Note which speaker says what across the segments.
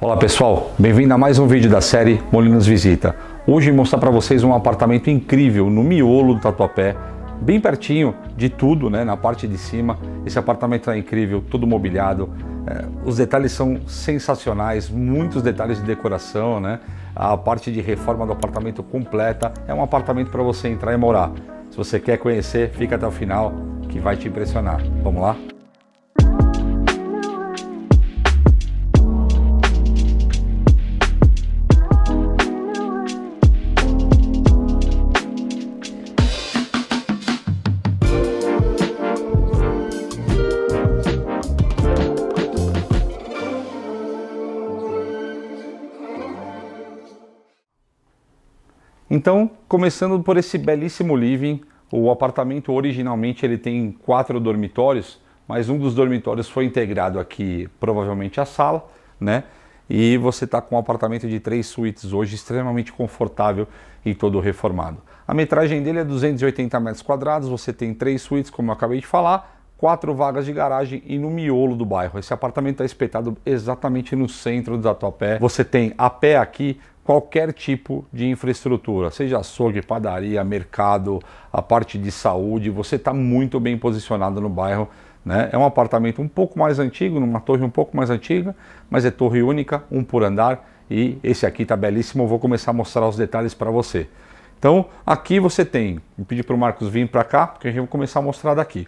Speaker 1: Olá pessoal, bem-vindo a mais um vídeo da série Molinos Visita. Hoje vou mostrar para vocês um apartamento incrível no miolo do Tatuapé, bem pertinho de tudo, né, na parte de cima. Esse apartamento é incrível, todo mobiliado. É, os detalhes são sensacionais, muitos detalhes de decoração, né? A parte de reforma do apartamento completa. É um apartamento para você entrar e morar. Se você quer conhecer, fica até o final que vai te impressionar. Vamos lá? Então, começando por esse belíssimo living, o apartamento originalmente ele tem quatro dormitórios, mas um dos dormitórios foi integrado aqui, provavelmente a sala, né? E você está com um apartamento de três suítes hoje, extremamente confortável e todo reformado. A metragem dele é 280 metros quadrados, você tem três suítes, como eu acabei de falar, quatro vagas de garagem e no miolo do bairro. Esse apartamento está é espetado exatamente no centro do Tatuapé. Você tem a pé aqui qualquer tipo de infraestrutura, seja açougue, padaria, mercado, a parte de saúde, você está muito bem posicionado no bairro. Né? É um apartamento um pouco mais antigo, numa torre um pouco mais antiga, mas é torre única, um por andar, e esse aqui está belíssimo, vou começar a mostrar os detalhes para você. Então, aqui você tem, vou pedir para o Marcos vir para cá, porque a gente vai começar a mostrar daqui.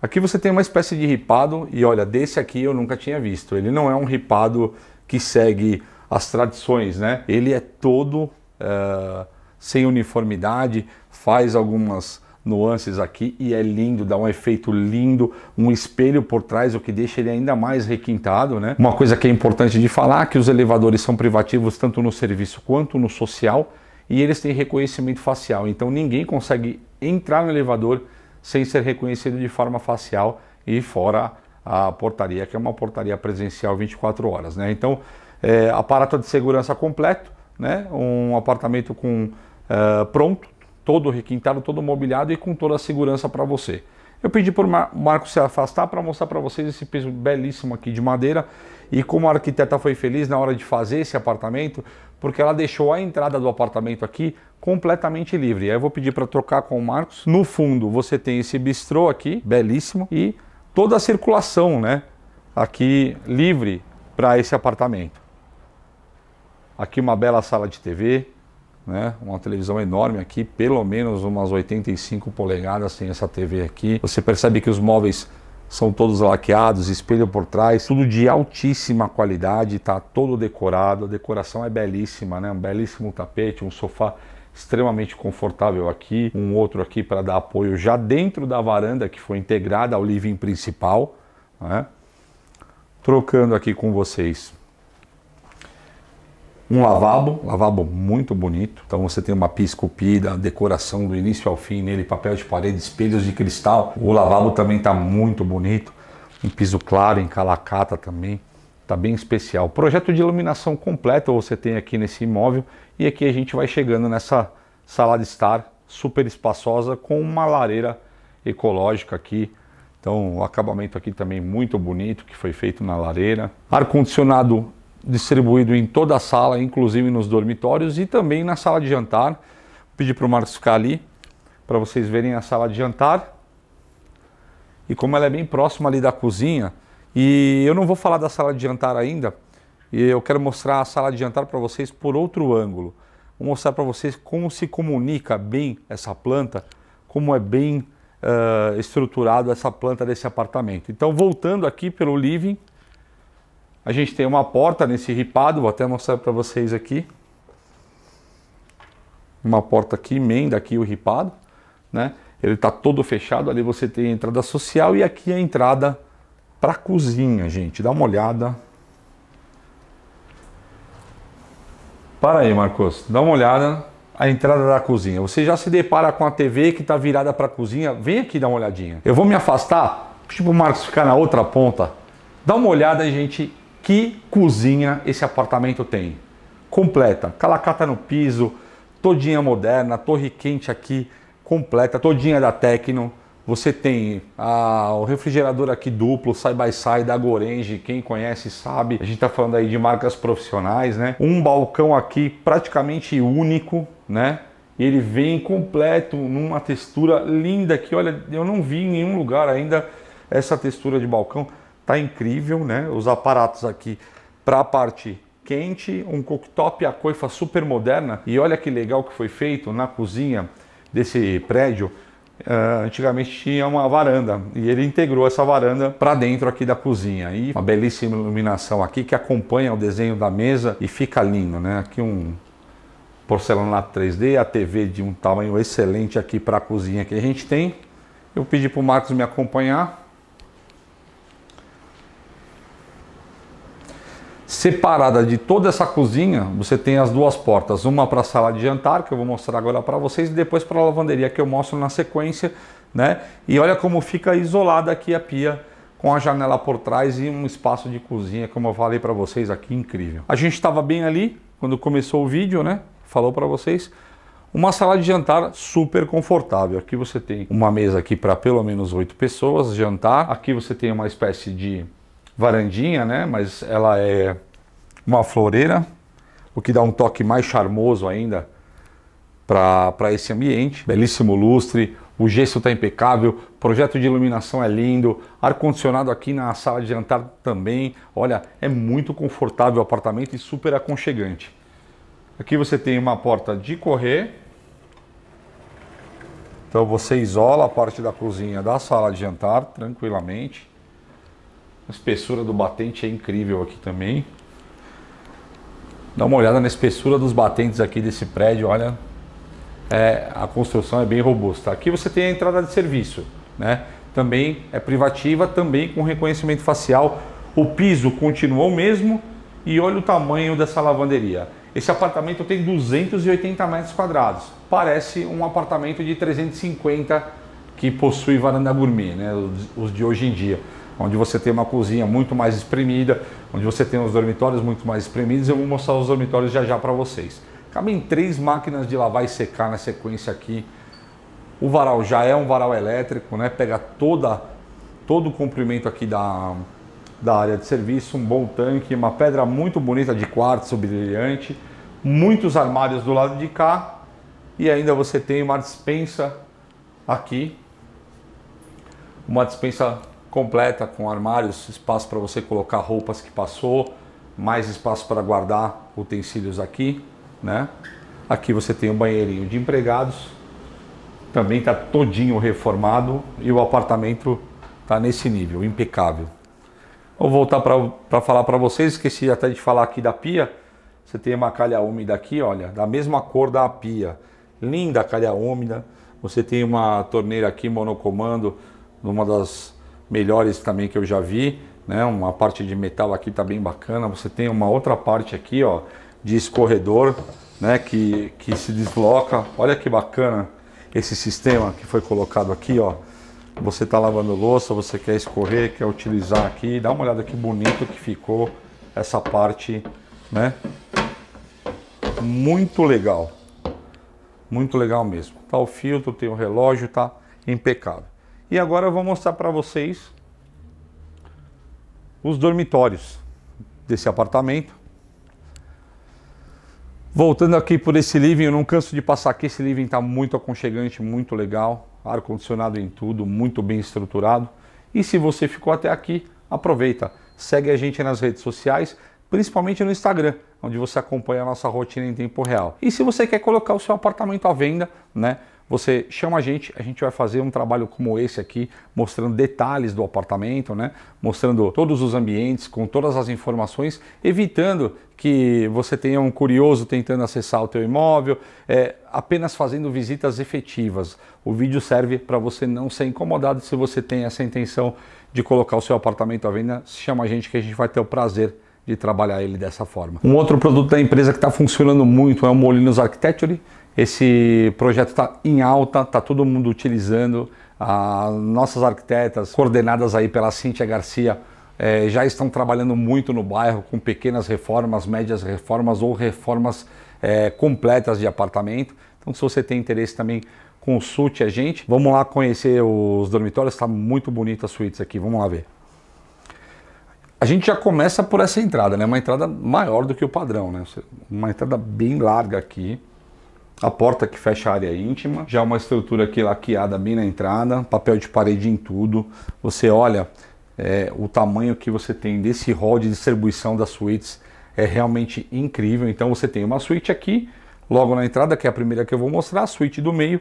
Speaker 1: Aqui você tem uma espécie de ripado e olha, desse aqui eu nunca tinha visto. Ele não é um ripado que segue as tradições, né? Ele é todo uh, sem uniformidade, faz algumas nuances aqui e é lindo, dá um efeito lindo, um espelho por trás, o que deixa ele ainda mais requintado, né? Uma coisa que é importante de falar, é que os elevadores são privativos tanto no serviço quanto no social e eles têm reconhecimento facial, então ninguém consegue entrar no elevador sem ser reconhecido de forma facial e fora a portaria, que é uma portaria presencial 24 horas. Né? Então, é, aparato de segurança completo, né? um apartamento com uh, pronto, todo requintado, todo mobiliado e com toda a segurança para você. Eu pedi para o Marco se afastar para mostrar para vocês esse piso belíssimo aqui de madeira. E como a arquiteta foi feliz na hora de fazer esse apartamento, porque ela deixou a entrada do apartamento aqui completamente livre. Aí eu vou pedir para trocar com o Marcos. No fundo, você tem esse bistrô aqui, belíssimo, e toda a circulação, né, aqui livre para esse apartamento. Aqui uma bela sala de TV, né? Uma televisão enorme aqui, pelo menos umas 85 polegadas tem essa TV aqui. Você percebe que os móveis são todos laqueados, espelho por trás, tudo de altíssima qualidade, tá todo decorado, a decoração é belíssima, né? Um belíssimo tapete, um sofá extremamente confortável aqui, um outro aqui para dar apoio já dentro da varanda que foi integrada ao living principal, né? Trocando aqui com vocês um lavabo, lavabo muito bonito. Então você tem uma pia esculpida, decoração do início ao fim nele, papel de parede, espelhos de cristal. O lavabo também está muito bonito. Um piso claro em calacata também, está bem especial. Projeto de iluminação completa você tem aqui nesse imóvel e aqui a gente vai chegando nessa sala de estar super espaçosa com uma lareira ecológica aqui. Então o acabamento aqui também muito bonito que foi feito na lareira. Ar condicionado distribuído em toda a sala, inclusive nos dormitórios e também na sala de jantar. Vou pedir para o Marcos ficar ali para vocês verem a sala de jantar. E como ela é bem próxima ali da cozinha, e eu não vou falar da sala de jantar ainda, e eu quero mostrar a sala de jantar para vocês por outro ângulo. Vou mostrar para vocês como se comunica bem essa planta, como é bem uh, estruturado essa planta desse apartamento. Então, voltando aqui pelo living, a gente tem uma porta nesse ripado, vou até mostrar para vocês aqui. Uma porta que emenda aqui o ripado, né? Ele está todo fechado, ali você tem a entrada social e aqui a entrada para a cozinha, gente. Dá uma olhada. Para aí, Marcos. Dá uma olhada a entrada da cozinha. Você já se depara com a TV que está virada para a cozinha. Vem aqui dar uma olhadinha. Eu vou me afastar, tipo o Marcos ficar na outra ponta. Dá uma olhada, gente, que cozinha esse apartamento tem. Completa, calacata no piso, todinha moderna, torre quente aqui, completa, todinha da Tecno. Você tem a, ah, o refrigerador aqui duplo, side by side, da Gorange, quem conhece sabe. A gente está falando aí de marcas profissionais, né? Um balcão aqui praticamente único, né? E ele vem completo, numa textura linda que, olha, eu não vi em nenhum lugar ainda essa textura de balcão. Tá incrível, né? Os aparatos aqui para a parte quente, um cooktop, a coifa super moderna. E olha que legal que foi feito na cozinha desse prédio. Uh, antigamente tinha uma varanda e ele integrou essa varanda para dentro aqui da cozinha. E uma belíssima iluminação aqui que acompanha o desenho da mesa e fica lindo, né? Aqui um porcelanato 3D, a TV de um tamanho excelente aqui para a cozinha que a gente tem. Eu pedi para o Marcos me acompanhar Separada de toda essa cozinha, você tem as duas portas, uma para a sala de jantar, que eu vou mostrar agora para vocês, e depois para a lavanderia, que eu mostro na sequência, né? E olha como fica isolada aqui a pia com a janela por trás e um espaço de cozinha, como eu falei para vocês aqui, incrível. A gente estava bem ali quando começou o vídeo, né? Falou para vocês. Uma sala de jantar super confortável. Aqui você tem uma mesa aqui para pelo menos oito pessoas, jantar. Aqui você tem uma espécie de varandinha, né? Mas ela é uma floreira, o que dá um toque mais charmoso ainda para esse ambiente. Belíssimo lustre, o gesso está impecável, projeto de iluminação é lindo, ar-condicionado aqui na sala de jantar também. Olha, é muito confortável o apartamento e super aconchegante. Aqui você tem uma porta de correr. Então você isola a parte da cozinha da sala de jantar tranquilamente. A espessura do batente é incrível aqui também. Dá uma olhada na espessura dos batentes aqui desse prédio, olha. É, a construção é bem robusta. Aqui você tem a entrada de serviço, né? Também é privativa, também com reconhecimento facial. O piso continua o mesmo e olha o tamanho dessa lavanderia. Esse apartamento tem 280 metros quadrados. Parece um apartamento de 350 que possui varanda gourmet, né? Os de hoje em dia onde você tem uma cozinha muito mais espremida, onde você tem os dormitórios muito mais espremidos. Eu vou mostrar os dormitórios já já para vocês. Cabem três máquinas de lavar e secar na sequência aqui. O varal já é um varal elétrico, né? Pega toda, todo o comprimento aqui da, da área de serviço, um bom tanque, uma pedra muito bonita de quartzo brilhante, muitos armários do lado de cá e ainda você tem uma dispensa aqui, uma dispensa completa com armários, espaço para você colocar roupas que passou, mais espaço para guardar utensílios aqui, né? Aqui você tem um banheirinho de empregados, também está todinho reformado e o apartamento está nesse nível, impecável. Vou voltar para falar para vocês, esqueci até de falar aqui da pia. Você tem uma calha úmida aqui, olha, da mesma cor da pia. Linda calha úmida. Você tem uma torneira aqui monocomando, numa das melhores também que eu já vi, né? Uma parte de metal aqui tá bem bacana. Você tem uma outra parte aqui, ó, de escorredor, né? Que, que se desloca. Olha que bacana esse sistema que foi colocado aqui, ó. Você tá lavando louça, você quer escorrer, quer utilizar aqui. Dá uma olhada que bonito que ficou essa parte, né? Muito legal. Muito legal mesmo. Tá o filtro, tem o relógio, tá impecável. E agora eu vou mostrar para vocês os dormitórios desse apartamento. Voltando aqui por esse living, eu não canso de passar aqui, esse living está muito aconchegante, muito legal, ar-condicionado em tudo, muito bem estruturado. E se você ficou até aqui, aproveita, segue a gente nas redes sociais, principalmente no Instagram, onde você acompanha a nossa rotina em tempo real. E se você quer colocar o seu apartamento à venda, né? Você chama a gente, a gente vai fazer um trabalho como esse aqui, mostrando detalhes do apartamento, né? mostrando todos os ambientes, com todas as informações, evitando que você tenha um curioso tentando acessar o teu imóvel, é, apenas fazendo visitas efetivas. O vídeo serve para você não ser incomodado se você tem essa intenção de colocar o seu apartamento à venda. Chama a gente que a gente vai ter o prazer de trabalhar ele dessa forma. Um outro produto da empresa que está funcionando muito é o Molinos Architecture. Esse projeto está em alta, está todo mundo utilizando. Ah, nossas arquitetas, coordenadas aí pela Cíntia Garcia, eh, já estão trabalhando muito no bairro com pequenas reformas, médias reformas ou reformas eh, completas de apartamento. Então, se você tem interesse também, consulte a gente. Vamos lá conhecer os dormitórios, está muito bonita as suítes aqui, vamos lá ver. A gente já começa por essa entrada, né? Uma entrada maior do que o padrão, né? Uma entrada bem larga aqui a porta que fecha a área íntima, já é uma estrutura aqui laqueada bem na entrada, papel de parede em tudo. Você olha é, o tamanho que você tem desse hall de distribuição das suítes é realmente incrível. Então você tem uma suíte aqui, logo na entrada, que é a primeira que eu vou mostrar, a suíte do meio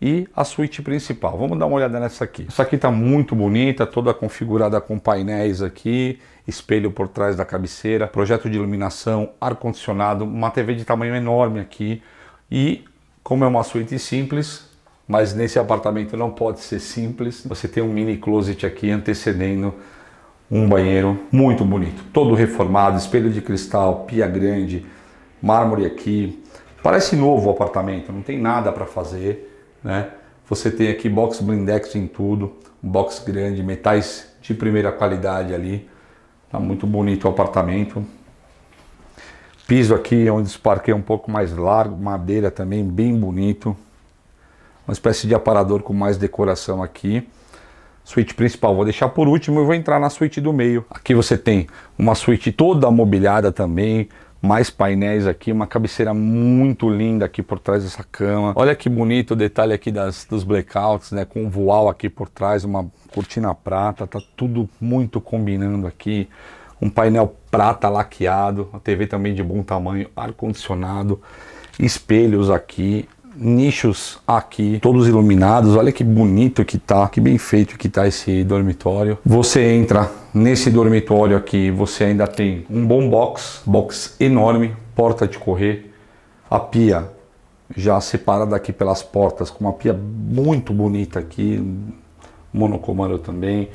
Speaker 1: e a suíte principal. Vamos dar uma olhada nessa aqui. Essa aqui está muito bonita, toda configurada com painéis aqui, espelho por trás da cabeceira, projeto de iluminação, ar-condicionado, uma TV de tamanho enorme aqui, e como é uma suíte simples, mas nesse apartamento não pode ser simples, você tem um mini closet aqui antecedendo um banheiro muito bonito, todo reformado, espelho de cristal, pia grande, mármore aqui. Parece novo o apartamento, não tem nada para fazer, né? Você tem aqui box blindex em tudo, um box grande, metais de primeira qualidade ali. Tá muito bonito o apartamento. Piso aqui é um desparquei um pouco mais largo, madeira também bem bonito. Uma espécie de aparador com mais decoração aqui. Suíte principal vou deixar por último e vou entrar na suíte do meio. Aqui você tem uma suíte toda mobiliada também, mais painéis aqui, uma cabeceira muito linda aqui por trás dessa cama. Olha que bonito o detalhe aqui das, dos blackouts, né? Com um voal aqui por trás, uma cortina prata, tá tudo muito combinando aqui um painel prata laqueado, a TV também de bom tamanho, ar-condicionado, espelhos aqui, nichos aqui, todos iluminados. Olha que bonito que tá, que bem feito que tá esse dormitório. Você entra nesse dormitório aqui, você ainda tem um bom box, box enorme, porta de correr, a pia já separada aqui pelas portas, com uma pia muito bonita aqui, monocomando também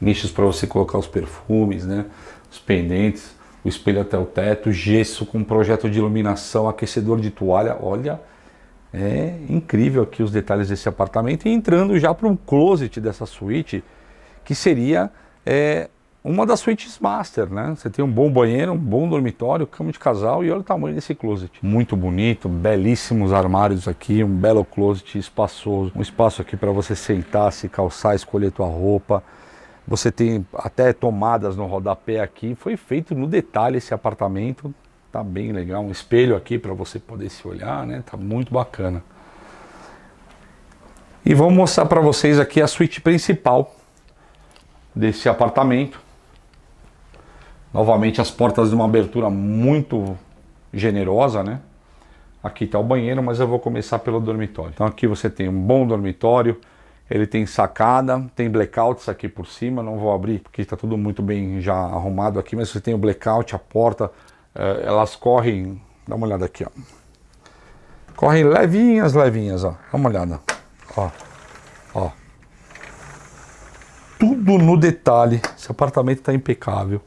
Speaker 1: nichos para você colocar os perfumes, né? os pendentes, o espelho até o teto, gesso com projeto de iluminação, aquecedor de toalha. Olha, é incrível aqui os detalhes desse apartamento. E entrando já para um closet dessa suíte, que seria é, uma das suítes master, né? Você tem um bom banheiro, um bom dormitório, cama de casal e olha o tamanho desse closet. Muito bonito, belíssimos armários aqui, um belo closet espaçoso. Um espaço aqui para você sentar, se calçar, escolher tua roupa. Você tem até tomadas no rodapé aqui. Foi feito no detalhe esse apartamento. Tá bem legal. Um espelho aqui para você poder se olhar, né? Tá muito bacana. E vou mostrar para vocês aqui a suíte principal desse apartamento. Novamente as portas de uma abertura muito generosa, né? Aqui está o banheiro, mas eu vou começar pelo dormitório. Então aqui você tem um bom dormitório, ele tem sacada, tem blackouts aqui por cima, não vou abrir porque está tudo muito bem já arrumado aqui, mas você tem o blackout, a porta, eh, elas correm, dá uma olhada aqui, ó. Correm levinhas, levinhas, ó. Dá uma olhada. Ó. Ó. Tudo no detalhe. Esse apartamento está impecável.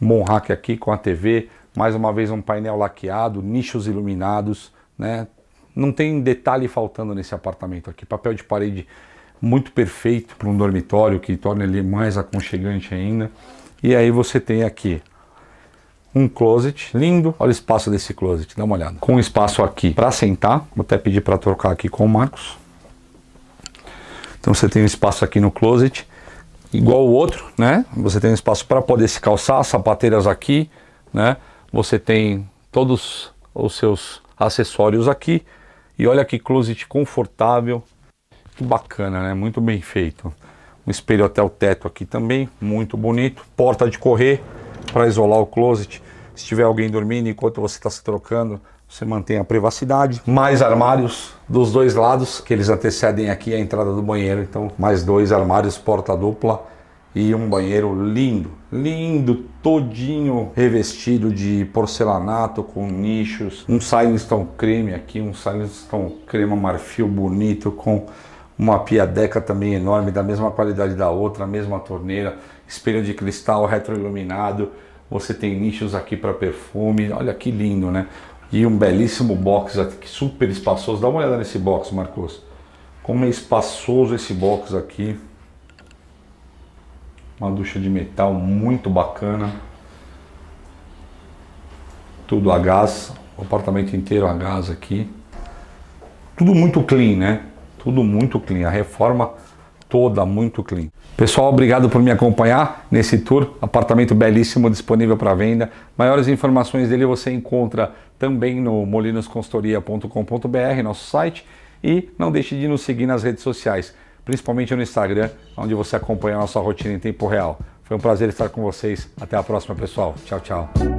Speaker 1: Monrack aqui com a TV, mais uma vez um painel laqueado, nichos iluminados, né? Não tem detalhe faltando nesse apartamento aqui. Papel de parede muito perfeito para um dormitório, que torna ele mais aconchegante ainda. E aí você tem aqui um closet lindo. Olha o espaço desse closet, dá uma olhada. Com espaço aqui para sentar, vou até pedir para trocar aqui com o Marcos. Então você tem um espaço aqui no closet, igual o outro, né? Você tem um espaço para poder se calçar, sapateiras aqui, né? Você tem todos os seus acessórios aqui. E olha que closet confortável. Que bacana, né? Muito bem feito. Um espelho até o teto aqui também, muito bonito. Porta de correr para isolar o closet. Se tiver alguém dormindo enquanto você está se trocando, você mantém a privacidade. Mais armários dos dois lados, que eles antecedem aqui a entrada do banheiro. Então, mais dois armários porta dupla e um banheiro lindo, lindo, todinho revestido de porcelanato com nichos, um Silentstone creme aqui, um Silentstone crema marfil bonito com uma piadeca também enorme, da mesma qualidade da outra, mesma torneira, espelho de cristal retroiluminado, você tem nichos aqui para perfume, olha que lindo, né? E um belíssimo box aqui, super espaçoso, dá uma olhada nesse box, Marcos. Como é espaçoso esse box aqui. Uma ducha de metal muito bacana. Tudo a gás, o apartamento inteiro a gás aqui. Tudo muito clean, né? Tudo muito clean. A reforma toda muito clean. Pessoal, obrigado por me acompanhar nesse tour. Apartamento belíssimo disponível para venda. Maiores informações dele você encontra também no molinosconsultoria.com.br, nosso site, e não deixe de nos seguir nas redes sociais principalmente no Instagram, onde você acompanha a nossa rotina em tempo real. Foi um prazer estar com vocês. Até a próxima, pessoal. Tchau, tchau.